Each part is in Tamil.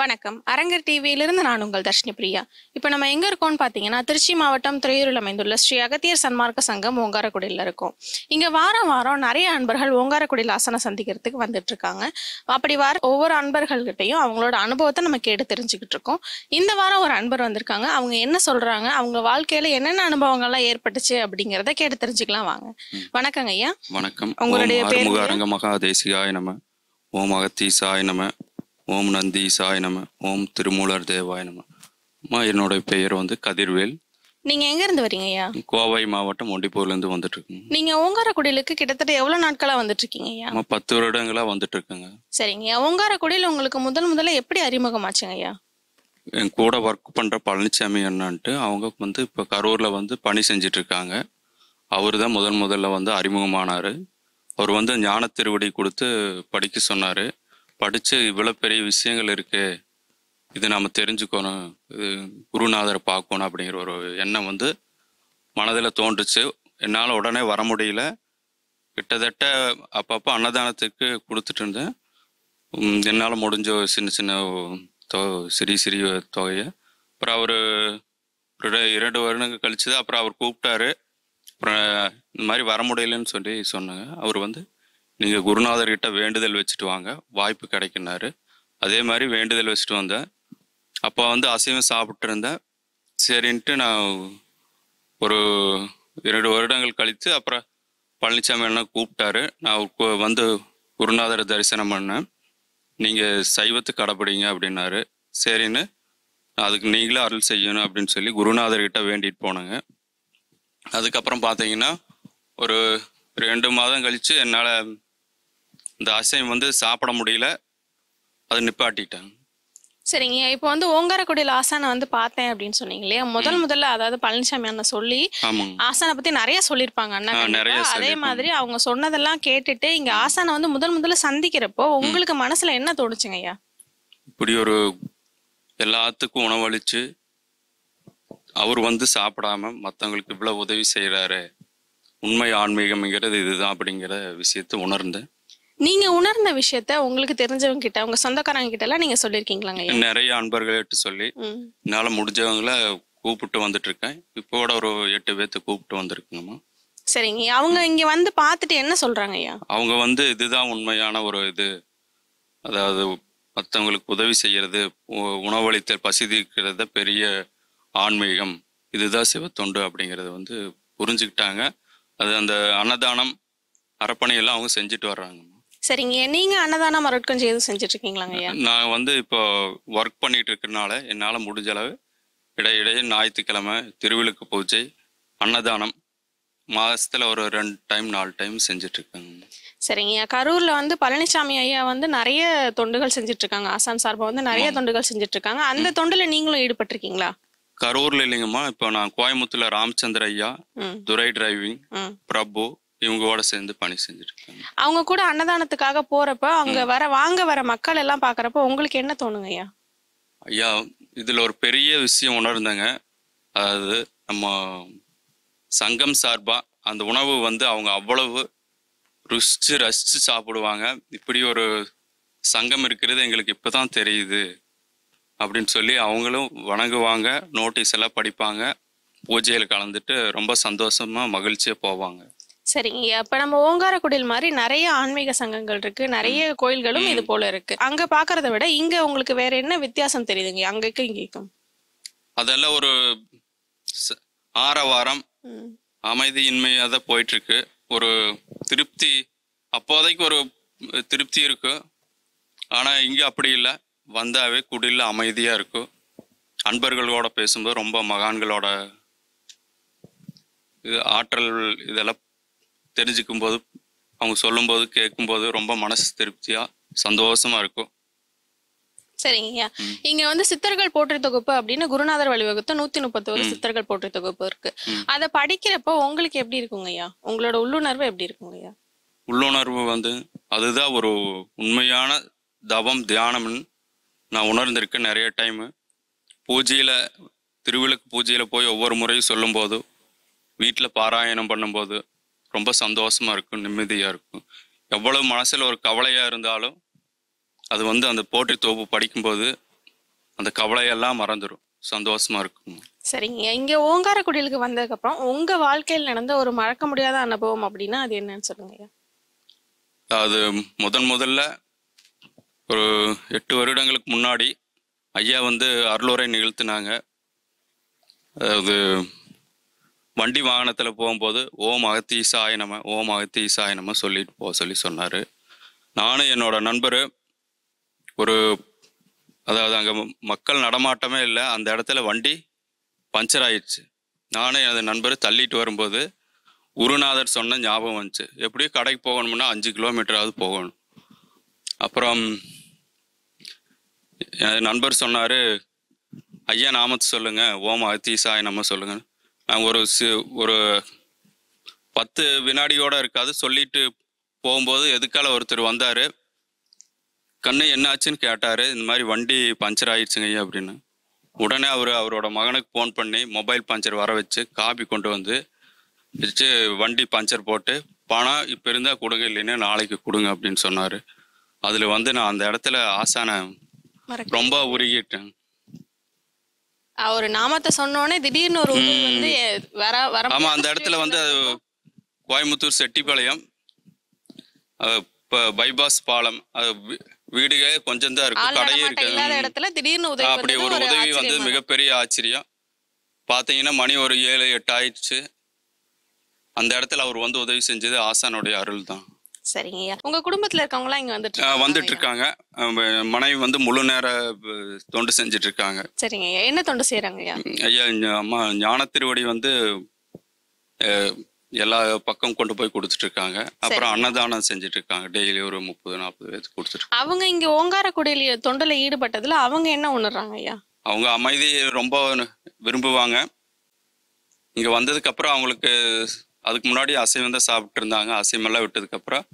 வணக்கம் அரங்கர் டிவியிலிருந்து நான் உங்கள் தர்ஷினி பிரியா இப்போ நம்ம எங்கே இருக்கோம்னு பார்த்தீங்கன்னா திருச்சி மாவட்டம் துறையூரில் அமைந்துள்ள ஸ்ரீ அகத்தியர் சன்மார்க்க சங்கம் ஓங்காரக்குடியில் இருக்கும் இங்கே வாரம் வாரம் நிறைய அன்பர்கள் ஓங்காரக்குடியில் ஆசனம் சந்திக்கிறதுக்கு வந்துட்டு இருக்காங்க அப்படி வர ஒவ்வொரு அன்பர்கள்கிட்டையும் அவங்களோட அனுபவத்தை நம்ம கேட்டு தெரிஞ்சுக்கிட்டு இருக்கோம் இந்த வாரம் ஒரு அன்பர் வந்திருக்காங்க அவங்க என்ன சொல்கிறாங்க அவங்க வாழ்க்கையில் என்னென்ன அனுபவங்கள்லாம் ஏற்பட்டுச்சு அப்படிங்கிறத கேட்டு தெரிஞ்சுக்கலாம் வாங்க வணக்கங்க ஐயா வணக்கம் உங்களுடைய பேர் மகா தேசிகாய் நம்ம ஓம் அகத்தீசாய் நம்ம ஓம் நந்தி சாய் நம ஓம் திருமூலர் தேவாய நம அம்மா என்னோட பெயர் வந்து கதிர்வேல் நீங்க எங்க இருந்து வரீங்க ஐயா கோவை மாவட்டம் ஒண்டிப்பூர்ல இருந்து வந்துட்டு இருக்கோம் நீங்க ஓங்காரக்குடியிலுக்கு கிட்டத்தட்ட எவ்வளவு நாட்களா வந்துட்டு இருக்கீங்க ஐயா பத்து வருடங்களா வந்துட்டு இருக்கேங்க சரிங்க ஓங்காரக்குடியில் உங்களுக்கு முதல் முதல்ல எப்படி அறிமுகமாச்சுங்க ஐயா என் கூட ஒர்க் பண்ற பழனிசாமி அண்ணான்ட்டு அவங்க வந்து இப்ப கரூர்ல வந்து பணி செஞ்சிட்டு இருக்காங்க அவர் தான் முதன் முதல்ல வந்து அறிமுகமானாரு அவர் வந்து ஞான திருவடி கொடுத்து படிக்க சொன்னாரு படித்து இவ்வளோ பெரிய விஷயங்கள் இருக்கு இது நம்ம தெரிஞ்சுக்கணும் இது குருநாதரை பார்க்கணும் அப்படிங்கிற ஒரு எண்ணம் வந்து மனதில் தோன்றுச்சு என்னால் உடனே வர முடியல கிட்டத்தட்ட அப்பப்போ அன்னதானத்துக்கு கொடுத்துட்டு இருந்தேன் என்னால் முடிஞ்ச சின்ன சின்ன தொ சிறிய சிறிய தொகையை அப்புறம் அவர் இரண்டு வருடங்கள் கழிச்சு தான் அப்புறம் அவர் கூப்பிட்டாரு அப்புறம் இந்த மாதிரி வர முடியலன்னு சொல்லி சொன்னாங்க அவர் வந்து நீங்கள் குருநாதர்கிட்ட வேண்டுதல் வச்சுட்டு வாங்க வாய்ப்பு கிடைக்கினாரு அதே மாதிரி வேண்டுதல் வச்சுட்டு வந்தேன் அப்போ வந்து அசைவம் சாப்பிட்டுருந்தேன் சரின்ட்டு நான் ஒரு இரண்டு வருடங்கள் கழித்து அப்புறம் பழனிசாமி என்ன கூப்பிட்டாரு நான் வந்து குருநாதரை தரிசனம் பண்ணேன் நீங்கள் சைவத்து கடைப்பிடிங்க அப்படின்னாரு சரின்னு அதுக்கு நீங்களே அருள் செய்யணும் அப்படின்னு சொல்லி குருநாதர்கிட்ட வேண்டிட்டு போனாங்க அதுக்கப்புறம் பார்த்தீங்கன்னா ஒரு ரெண்டு மாதம் கழித்து என்னால் இந்த அசைவம் வந்து சாப்பிட முடியல அது நிப்பாட்டிட்டாங்க சரிங்க இப்போ வந்து ஓங்காரக்குடியில் ஆசானை வந்து பார்த்தேன் அப்படின்னு சொன்னீங்க இல்லையா முதல் முதல்ல அதாவது பழனிசாமி அண்ணன் சொல்லி ஆசானை பத்தி நிறைய சொல்லியிருப்பாங்க அண்ணா அதே மாதிரி அவங்க சொன்னதெல்லாம் கேட்டுட்டு இங்க ஆசானை வந்து முதல் முதல்ல சந்திக்கிறப்போ உங்களுக்கு மனசுல என்ன தோணுச்சுங்க ஐயா இப்படி ஒரு எல்லாத்துக்கும் உணவளிச்சு அவர் வந்து சாப்பிடாம மற்றவங்களுக்கு இவ்வளவு உதவி செய்யறாரு உண்மை ஆன்மீகம்ங்கிறது இதுதான் அப்படிங்கிற விஷயத்தை உணர்ந்தேன் நீங்க உணர்ந்த விஷயத்த உங்களுக்கு தெரிஞ்சவங்க கிட்ட உங்க சொந்தக்காரங்க கிட்ட எல்லாம் நீங்க சொல்லிருக்கீங்களா நிறைய அன்பர்கள்ட்ட சொல்லி என்னால முடிஞ்சவங்கள கூப்பிட்டு வந்துட்டு இருக்கேன் கூட ஒரு எட்டு பேர்த்த கூப்பிட்டு வந்திருக்கணுமா சரிங்க அவங்க இங்க வந்து பாத்துட்டு என்ன சொல்றாங்க ஐயா அவங்க வந்து இதுதான் உண்மையான ஒரு இது அதாவது மற்றவங்களுக்கு உதவி செய்யறது உணவளித்தல் பசிதிக்கிறத பெரிய ஆன்மீகம் இதுதான் சிவத்தொண்டு அப்படிங்கறத வந்து புரிஞ்சுக்கிட்டாங்க அது அந்த அன்னதானம் அறப்பணையெல்லாம் அவங்க செஞ்சுட்டு வர்றாங்கம்மா சரிங்க நீங்கள் அன்னதானம் மறுக்கும் செய்து செஞ்சுட்ருக்கீங்களாங்க ஐயா நான் வந்து இப்போ ஒர்க் பண்ணிட்டு இருக்கனால என்னால் முடிஞ்ச அளவு இடையிடையே ஞாயிற்றுக்கிழமை திருவிழுக்கு பூஜை அன்னதானம் மாதத்தில் ஒரு ரெண்டு டைம் நாலு டைம் செஞ்சிட்ருக்காங்க சரிங்க கரூர்ல வந்து பழனிசாமி ஐயா வந்து நிறைய தொண்டுகள் செஞ்சுட்டு இருக்காங்க ஆசாம் சார்பா வந்து நிறைய தொண்டுகள் செஞ்சுட்டு இருக்காங்க அந்த தொண்டுல நீங்களும் ஈடுபட்டிருக்கீங்களா கரூர்ல இல்லைங்கம்மா இப்போ நான் கோயம்புத்தூர்ல ராமச்சந்திர ஐயா துரை டிரைவிங் பிரபு இவங்களோட சேர்ந்து பணி செஞ்சுட்டு அவங்க கூட அன்னதானத்துக்காக போறப்ப அங்க வர வாங்க வர மக்கள் எல்லாம் பாக்குறப்ப உங்களுக்கு என்ன தோணுங்க ஐயா ஐயா இதுல ஒரு பெரிய விஷயம் உணர்ந்தேங்க அதாவது நம்ம சங்கம் சார்பா அந்த உணவு வந்து அவங்க அவ்வளவு ருசிச்சு ரசிச்சு சாப்பிடுவாங்க இப்படி ஒரு சங்கம் இருக்கிறது எங்களுக்கு இப்பதான் தெரியுது அப்படின்னு சொல்லி அவங்களும் வணங்குவாங்க நோட்டீஸ் எல்லாம் படிப்பாங்க பூஜையில் கலந்துட்டு ரொம்ப சந்தோஷமா மகிழ்ச்சியாக போவாங்க சரிங்க இப்ப நம்ம ஓங்காரக்குடியில் மாதிரி நிறைய ஆன்மீக சங்கங்கள் இருக்கு நிறைய கோயில்களும் இது போல இருக்கு அங்க பாக்குறத விட இங்க உங்களுக்கு வேற என்ன வித்தியாசம் தெரியுதுங்க அங்கக்கும் இங்கேக்கும் அதெல்லாம் ஒரு ஆரவாரம் அமைதியின்மையாக தான் போயிட்டு இருக்கு ஒரு திருப்தி அப்போதைக்கு ஒரு திருப்தி இருக்கு ஆனா இங்க அப்படி இல்லை வந்தாவே குடில அமைதியா இருக்கும் அன்பர்களோட பேசும்போது ரொம்ப மகான்களோட ஆற்றல் இதெல்லாம் தெரிஞ்சுக்கும் போது அவங்க சொல்லும்போது போது ரொம்ப மனசு திருப்தியா சந்தோஷமா இருக்கும் சரிங்கய்யா இங்க வந்து சித்தர்கள் போற்றி தொகுப்பு அப்படின்னு குருநாதர் வழிவகுத்த நூத்தி முப்பத்தி ஒரு சித்தர்கள் போற்றி தொகுப்பு இருக்கு அதை படிக்கிறப்போ உங்களுக்கு எப்படி இருக்குங்க ஐயா உங்களோட உள்ளுணர்வு எப்படி இருக்குங்க ஐயா உள்ளுணர்வு வந்து அதுதான் ஒரு உண்மையான தவம் தியானம்னு நான் உணர்ந்திருக்கேன் நிறைய டைம் பூஜையில் திருவிழுக்கு பூஜையில் போய் ஒவ்வொரு முறையும் சொல்லும்போது வீட்டில் பாராயணம் பண்ணும்போது ரொம்ப சந்தோஷமா இருக்கும் நிம்மதியாக இருக்கும் எவ்வளவு மனசில் ஒரு கவலையாக இருந்தாலும் அது வந்து அந்த போற்றி தோப்பு படிக்கும்போது அந்த கவலையெல்லாம் மறந்துடும் சந்தோஷமா இருக்கும் சரிங்க இங்க ஓங்கார வந்ததுக்கு வந்ததுக்கப்புறம் உங்க வாழ்க்கையில் நடந்த ஒரு மறக்க முடியாத அனுபவம் அப்படின்னா அது என்னன்னு சொல்லுங்க அது முதன் முதல்ல ஒரு எட்டு வருடங்களுக்கு முன்னாடி ஐயா வந்து அருளூரை நிகழ்த்தினாங்க அது வண்டி வாகனத்தில் போகும்போது ஓம் அகத்தீசாய நம்ம ஓம் அகத்தீசாய நம்ம சொல்லிட்டு போக சொல்லி சொன்னார் நானும் என்னோட நண்பர் ஒரு அதாவது அங்கே மக்கள் நடமாட்டமே இல்லை அந்த இடத்துல வண்டி பஞ்சர் ஆயிடுச்சு நானும் எனது நண்பர் தள்ளிட்டு வரும்போது குருநாதர் சொன்ன ஞாபகம் வந்துச்சு எப்படியும் கடைக்கு போகணும்னா அஞ்சு கிலோமீட்டராவது போகணும் அப்புறம் எனது நண்பர் சொன்னார் ஐயா நாமத்து சொல்லுங்கள் ஓம் அகத்தீசாய் நம்ம சொல்லுங்கள் ஒரு சி ஒரு பத்து வினாடியோட இருக்காது சொல்லிட்டு போகும்போது எதுக்கால ஒருத்தர் வந்தார் கண்ணு என்னாச்சுன்னு கேட்டார் இந்த மாதிரி வண்டி பஞ்சர் ஆயிடுச்சுங்க ஐயா அப்படின்னு உடனே அவர் அவரோட மகனுக்கு ஃபோன் பண்ணி மொபைல் பஞ்சர் வர வச்சு காபி கொண்டு வந்து வச்சு வண்டி பஞ்சர் போட்டு பணம் இப்போ இருந்தால் கொடுங்க இல்லைன்னா நாளைக்கு கொடுங்க அப்படின்னு சொன்னார் அதில் வந்து நான் அந்த இடத்துல ஆசான ரொம்ப உருகிட்டேன் ஒரு நாமத்தை சொன்னோடனே திடீர்னு ஒரு வந்து வர வர ஆமா அந்த இடத்துல வந்து கோயம்புத்தூர் செட்டிப்பாளையம் பைபாஸ் பாலம் வீடுகள் கொஞ்சம் தான் இருக்கும் கடையே இருக்கு இடத்துல திடீர்னு உதவி அப்படி ஒரு உதவி வந்து மிகப்பெரிய ஆச்சரியம் பார்த்தீங்கன்னா மணி ஒரு ஏழு எட்டு ஆயிடுச்சு அந்த இடத்துல அவர் வந்து உதவி செஞ்சது ஆசானுடைய அருள் தான் சரிங்க உங்க குடும்பத்துல இருக்கவங்க இங்க வந்துட்டு வந்துட்டு இருக்காங்க மனைவி வந்து முழு நேர தொண்டு செஞ்சுட்டு இருக்காங்க சரிங்க என்ன தொண்டு செய்யறாங்க ஐயா அம்மா ஞான திருவடி வந்து எல்லா பக்கம் கொண்டு போய் கொடுத்துட்டு இருக்காங்க அப்புறம் அன்னதானம் செஞ்சுட்டு இருக்காங்க டெய்லி ஒரு முப்பது நாற்பது பேருக்கு கொடுத்துட்டு அவங்க இங்க ஓங்காரக்குடியில தொண்டில் ஈடுபட்டதுல அவங்க என்ன உணர்றாங்க ஐயா அவங்க அமைதியை ரொம்ப விரும்புவாங்க இங்க வந்ததுக்கு அப்புறம் அவங்களுக்கு அதுக்கு முன்னாடி அசைவம் தான் சாப்பிட்டு இருந்தாங்க அசைவம் எல்லாம் விட்டதுக்கு அப்புறம்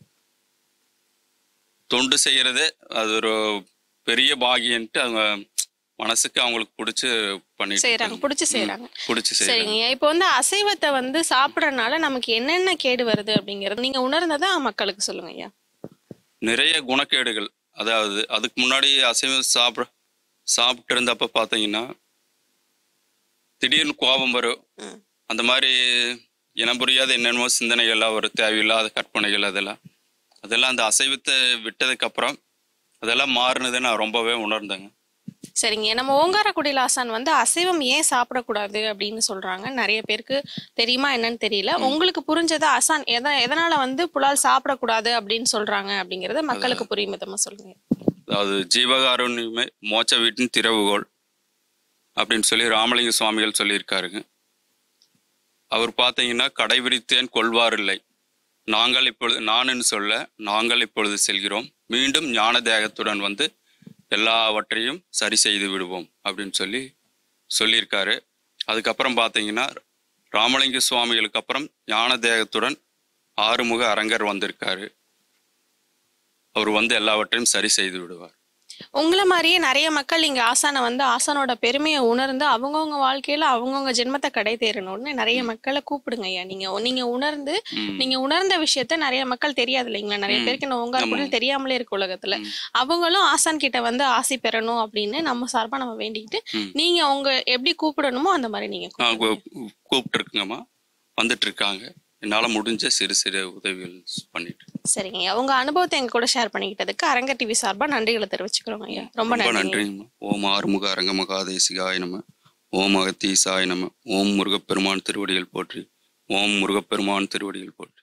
தொண்டு செய்கிறது அது ஒரு பெரிய பாகியன்ட்டு அவங்க மனசுக்கு அவங்களுக்கு பிடிச்சி பண்ணி செய்யறாங்க பிடிச்சி செய்யறாங்க பிடிச்சி சரிங்க இப்போ வந்து அசைவத்தை வந்து சாப்பிட்றனால நமக்கு என்னென்ன கேடு வருது அப்படிங்கிறது நீங்க உணர்ந்ததா மக்களுக்கு சொல்லுங்க ஐயா நிறைய குணக்கேடுகள் அதாவது அதுக்கு முன்னாடி அசைவம் சாப்பிட சாப்பிட்டு இருந்தப்ப பார்த்தீங்கன்னா திடீர்னு கோபம் வரும் அந்த மாதிரி இனம் புரியாத என்னென்னமோ சிந்தனைகள்லாம் வரும் தேவையில்லாத கற்பனைகள் அதெல்லாம் அதெல்லாம் அந்த அசைவத்தை விட்டதுக்கப்புறம் அதெல்லாம் மாறினதை நான் ரொம்பவே உணர்ந்தேங்க சரிங்க நம்ம ஓங்காரக்குடியில் ஆசான் வந்து அசைவம் ஏன் சாப்பிடக்கூடாது அப்படின்னு சொல்றாங்க நிறைய பேருக்கு தெரியுமா என்னன்னு தெரியல உங்களுக்கு புரிஞ்சது அசான் எதை எதனால வந்து புலால் சாப்பிடக்கூடாது அப்படின்னு சொல்றாங்க அப்படிங்கறத மக்களுக்கு புரியும் விதமா சொல்லுங்க அதாவது ஜீவகாரண்யமே மோச்ச வீட்டின் திறவுகோள் அப்படின்னு சொல்லி ராமலிங்க சுவாமிகள் சொல்லியிருக்காருங்க அவர் பார்த்தீங்கன்னா கடைபிடித்தேன் கொள்வார் இல்லை நாங்கள் இப்பொழுது நானுன்னு சொல்ல நாங்கள் இப்பொழுது செல்கிறோம் மீண்டும் ஞான தேகத்துடன் வந்து எல்லாவற்றையும் சரி செய்து விடுவோம் அப்படின்னு சொல்லி சொல்லியிருக்காரு அதுக்கப்புறம் பார்த்தீங்கன்னா ராமலிங்க சுவாமிகளுக்கு அப்புறம் ஞான தேகத்துடன் ஆறுமுக அரங்கர் வந்திருக்காரு அவர் வந்து எல்லாவற்றையும் சரி செய்து விடுவார் உங்களை மாதிரியே நிறைய மக்கள் இங்க ஆசானை வந்து ஆசானோட பெருமையை உணர்ந்து அவங்கவுங்க வாழ்க்கையில அவங்கவுங்க ஜென்மத்தை கடை தேரணும்னு நிறைய மக்களை கூப்பிடுங்க ஐயா நீங்க நீங்க உணர்ந்து நீங்க உணர்ந்த விஷயத்த நிறைய மக்கள் தெரியாது இல்லைங்களா நிறைய பேருக்கு உங்க குரல் தெரியாமலே இருக்கு உலகத்துல அவங்களும் ஆசான் கிட்ட வந்து ஆசை பெறணும் அப்படின்னு நம்ம சார்பா நம்ம வேண்டிக்கிட்டு நீங்க உங்க எப்படி கூப்பிடணுமோ அந்த மாதிரி நீங்க கூப்பிட்டு இருக்குங்கம்மா வந்துட்டு இருக்காங்க என்னால் முடிஞ்ச சிறு சிறு உதவிகள் பண்ணிட்டு சரிங்க உங்க அனுபவத்தை எங்க கூட ஷேர் பண்ணிக்கிட்டதுக்கு அரங்க டிவி சார்பா நன்றிகளை தெரிவிச்சுக்கிறோம் ஐயா ரொம்ப நன்றி ஓம் ஆறுமுக அரங்க மகாதேசிகாய் நம ஓம் அகத்தீசாய் நம ஓம் முருகப்பெருமான் திருவடிகள் போற்றி ஓம் முருகப்பெருமான் திருவடிகள் போற்றி